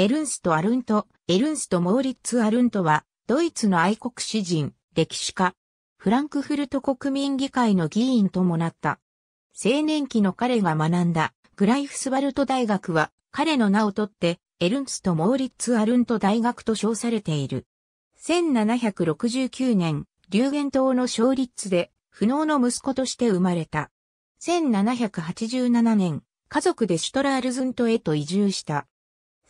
エルンスト・アルント、エルンスト・モーリッツ・アルントは、ドイツの愛国詩人、歴史家、フランクフルト国民議会の議員ともなった。青年期の彼が学んだ、グライフスバルト大学は、彼の名をとって、エルンスト・モーリッツ・アルント大学と称されている。1769年、流言島の勝立で、不能の息子として生まれた。1787年、家族でシュトラールズントへと移住した。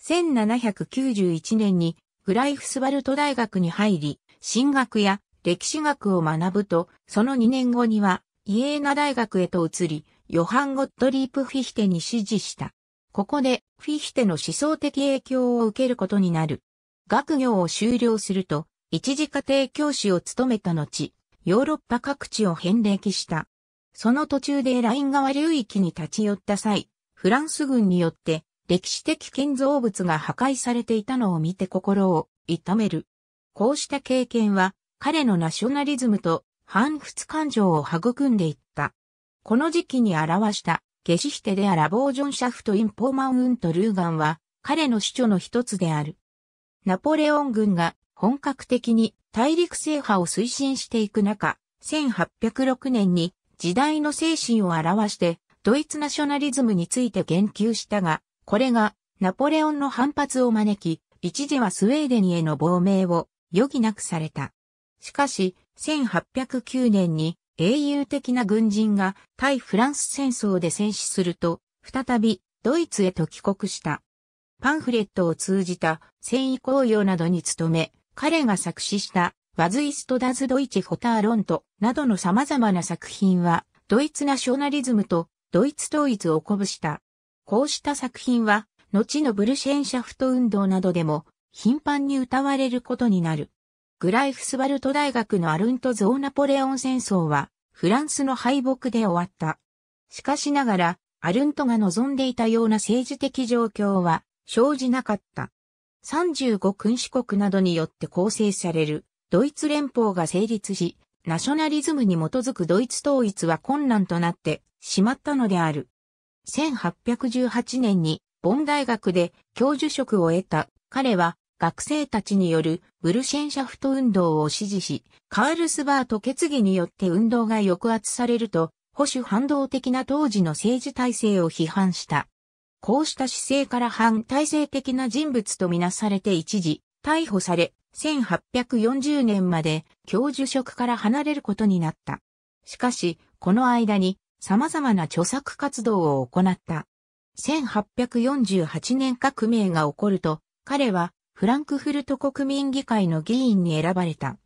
1791年にグライフスバルト大学に入り、進学や歴史学を学ぶと、その2年後にはイエーナ大学へと移り、ヨハン・ゴットリープ・フィヒテに支持した。ここでフィヒテの思想的影響を受けることになる。学業を修了すると、一時家庭教師を務めた後、ヨーロッパ各地を遍歴した。その途中でライン川流域に立ち寄った際、フランス軍によって歴史的建造物が破壊されていたのを見て心を痛める。こうした経験は彼のナショナリズムと反仏感情を育んでいった。この時期に表したゲシヒテでアラボージョンシャフトインポーマンウントルーガンは彼の主張の一つである。ナポレオン軍が本格的に大陸制覇を推進していく中、1806年に時代の精神を表してドイツナショナリズムについて言及したが、これがナポレオンの反発を招き、一時はスウェーデンへの亡命を余儀なくされた。しかし、1809年に英雄的な軍人が対フランス戦争で戦死すると、再びドイツへと帰国した。パンフレットを通じた戦意公用などに努め、彼が作詞したワズイストダズドイチホターロントなどの様々な作品は、ドイツナショナリズムとドイツ統一を鼓舞した。こうした作品は、後のブルシェンシャフト運動などでも、頻繁に歌われることになる。グライフスバルト大学のアルントゾーナポレオン戦争は、フランスの敗北で終わった。しかしながら、アルントが望んでいたような政治的状況は生じなかった。35君主国などによって構成されるドイツ連邦が成立し、ナショナリズムに基づくドイツ統一は困難となってしまったのである。1818年にボン大学で教授職を得た彼は学生たちによるブルシェンシャフト運動を支持し、カールスバート決議によって運動が抑圧されると、保守反動的な当時の政治体制を批判した。こうした姿勢から反体制的な人物とみなされて一時、逮捕され、1840年まで教授職から離れることになった。しかし、この間に様々な著作活動を行った。1848年革命が起こると、彼はフランクフルト国民議会の議員に選ばれた。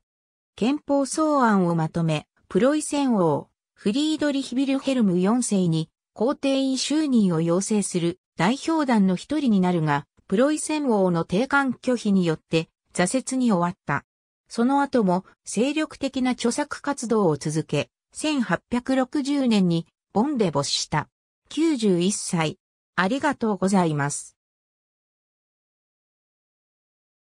憲法草案をまとめ、プロイセン王、フリードリヒビルヘルム4世に皇帝位就任を要請する代表団の一人になるが、プロイセン王の定款拒否によって挫折に終わった。その後も精力的な著作活動を続け、1860年にボンで没した。91歳。ありがとうございます。